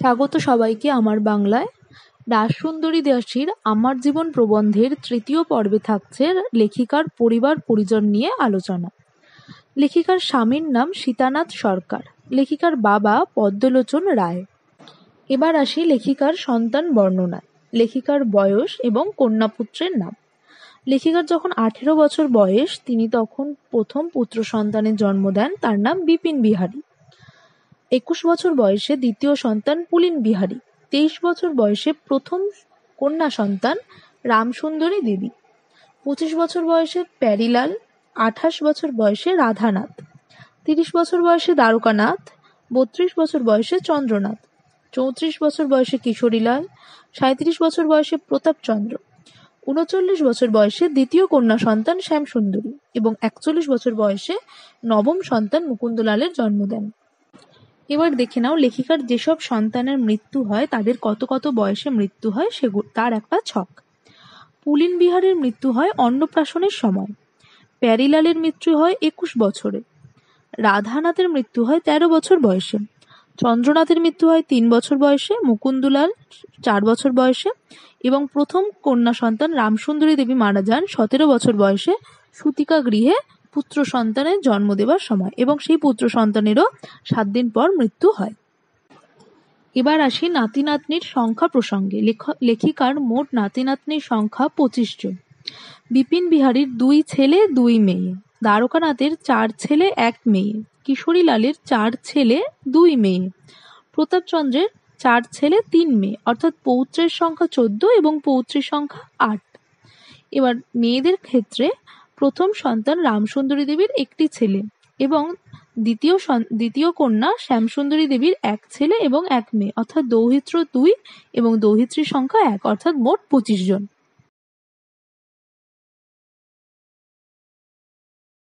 স্বাগত সবাইকে আমার বাংলায় রাজসুন্দরী দাসীর আমার জীবন প্রবন্ধের তৃতীয় পর্বে থাকছে লেখিকার পরিবার পরিজন নিয়ে আলোচনা লেখিকার স্বামীর নাম সীতানাথ সরকার লেখিকার বাবা পদ্মলোচন রায় এবার আসি লেখিকার সন্তান বর্ণনায় লেখিকার বয়স এবং কন্যাপুত্রের নাম লেখিকার যখন আঠেরো বছর বয়স তিনি তখন প্রথম পুত্র সন্তানের জন্ম দেন তার নাম বিপিন বিহারী একুশ বছর বয়সে দ্বিতীয় সন্তান পুলিন বিহারী তেইশ বছর বয়সে প্রথম কন্যা সন্তান রামসুন্দরী দেবী পঁচিশ বছর বয়সে প্যারিলাল আঠাশ বছর বয়সে রাধানাথ তিরিশ বছর বয়সে দ্বারকানাথ বত্রিশ বছর বয়সে চন্দ্রনাথ চৌত্রিশ বছর বয়সে কিশোরীলাল সাঁত্রিশ বছর বয়সে প্রতাপচন্দ্র উনচল্লিশ বছর বয়সে দ্বিতীয় কন্যা সন্তান শ্যামসুন্দরী এবং একচল্লিশ বছর বয়সে নবম সন্তান মুকুন্দলালের জন্ম দেন এবার দেখে নাও লেখিকার যেসব সন্তানের মৃত্যু হয় তাদের কত কত বয়সে মৃত্যু হয় সেগুলো তার একটা ছক পুলিন বিহারের মৃত্যু হয় অন্নপ্রাশনের সময় প্যারিলালের মৃত্যু হয় একুশ বছরে রাধানাথের মৃত্যু হয় ১৩ বছর বয়সে চন্দ্রনাথের মৃত্যু হয় তিন বছর বয়সে মুকুন্দলাল চার বছর বয়সে এবং প্রথম কন্যা সন্তান রামসুন্দরী দেবী মারা যান সতেরো বছর বয়সে সুতিকা গৃহে পুত্র সন্তানের জন্ম দেবার সময় এবং সেই পুত্র সন্তানেরও সাত দিন পর মৃত্যু হয় এবার আসি নাতি নাতনির সংখ্যা প্রসঙ্গে লেখিকার মোট নাতি নাতনির সংখ্যা পঁচিশ জন বিপিন বিহারীর দুই ছেলে দুই মেয়ে দ্বারকানাথের চার ছেলে এক মেয়ে কিশোরী লালের চার ছেলে দুই মেয়ে প্রতাপচন্দ্রের চার ছেলে তিন মেয়ে অর্থাৎ পৌত্রের সংখ্যা চোদ্দ এবং পৌত্রের সংখ্যা আট এবার মেয়েদের ক্ষেত্রে আহ প্রথম সন্তান রামসুন্দরী দেবীর একটি ছেলে এবং দ্বিতীয় দ্বিতীয় কন্যা শ্যামসুন্দরী দেবীর এক ছেলে এবং এক মেয়ে অর্থাৎ দৌহিত্র দুই এবং দৌহিত্রীর সংখ্যা এক অর্থাৎ মোট পঁচিশ জন